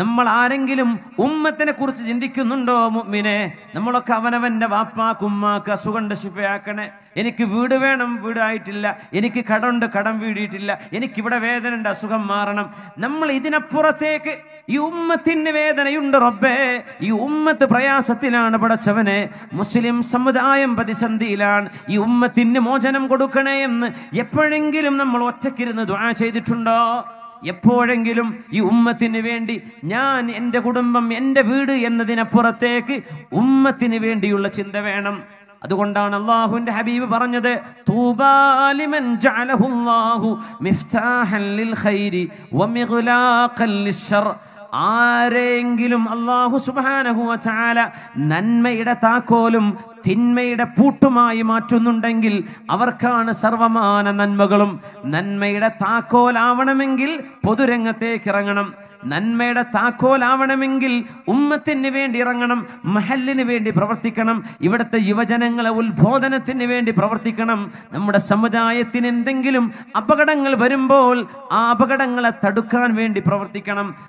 നമ്മൾ ആരെങ്കിലും ഉമ്മത്തിനെ കുറിച്ച് ചിന്തിക്കുന്നുണ്ടോ മുമ്മിനെ നമ്മളൊക്കെ അവനവന്റെ വാപ്പാക്ക് ഉമ്മാക്ക് അസുഖണ്ട് ശിഫയാക്കണേ എനിക്ക് വീട് വേണം വീടായിട്ടില്ല എനിക്ക് കടമുണ്ട് കടം വീടിയിട്ടില്ല എനിക്കിവിടെ വേദന ഉണ്ട് അസുഖം മാറണം നമ്മൾ ഇതിനപ്പുറത്തേക്ക് ഈ ഉമ്മത്തിന് വേദനയുണ്ട് റബ്ബേ ഈ ഉമ്മത്ത് പ്രയാസത്തിലാണ് പടച്ചവനെ മുസ്ലിം സമുദായം പ്രതിസന്ധിയിലാണ് ഈ ഉമ്മത്തിന് മോചനം കൊടുക്കണേ എന്ന് എപ്പോഴെങ്കിലും നമ്മൾ ഒറ്റക്കിരുന്ന് ദ്വാ ചെയ്തിട്ടുണ്ടോ എപ്പോഴെങ്കിലും ഈ ഉമ്മത്തിന് വേണ്ടി ഞാൻ എൻ്റെ കുടുംബം എൻ്റെ വീട് എന്നതിനപ്പുറത്തേക്ക് ഉമ്മത്തിന് വേണ്ടിയുള്ള ചിന്ത വേണം അതുകൊണ്ടാണ് അള്ളാഹുവിന്റെ ഹബീബ് പറഞ്ഞത് തൂബാലിമൻ ആരെങ്കിലും അള്ളാഹു സുബാനഹുവ ചാല നന്മയുടെ താക്കോലും തിന്മയുടെ പൂട്ടുമായി മാറ്റുന്നുണ്ടെങ്കിൽ അവർക്കാണ് സർവമാന നന്മകളും നന്മയുടെ താക്കോലാവണമെങ്കിൽ പൊതുരംഗത്തേക്ക് ഇറങ്ങണം നന്മയുടെ താക്കോലാവണമെങ്കിൽ ഉമ്മത്തിന് വേണ്ടി ഇറങ്ങണം മഹല്ലിന് വേണ്ടി പ്രവർത്തിക്കണം ഇവിടുത്തെ യുവജനങ്ങളെ ഉത്ബോധനത്തിന് വേണ്ടി പ്രവർത്തിക്കണം നമ്മുടെ സമുദായത്തിന് എന്തെങ്കിലും അപകടങ്ങൾ വരുമ്പോൾ ആ അപകടങ്ങളെ തടുക്കാൻ വേണ്ടി പ്രവർത്തിക്കണം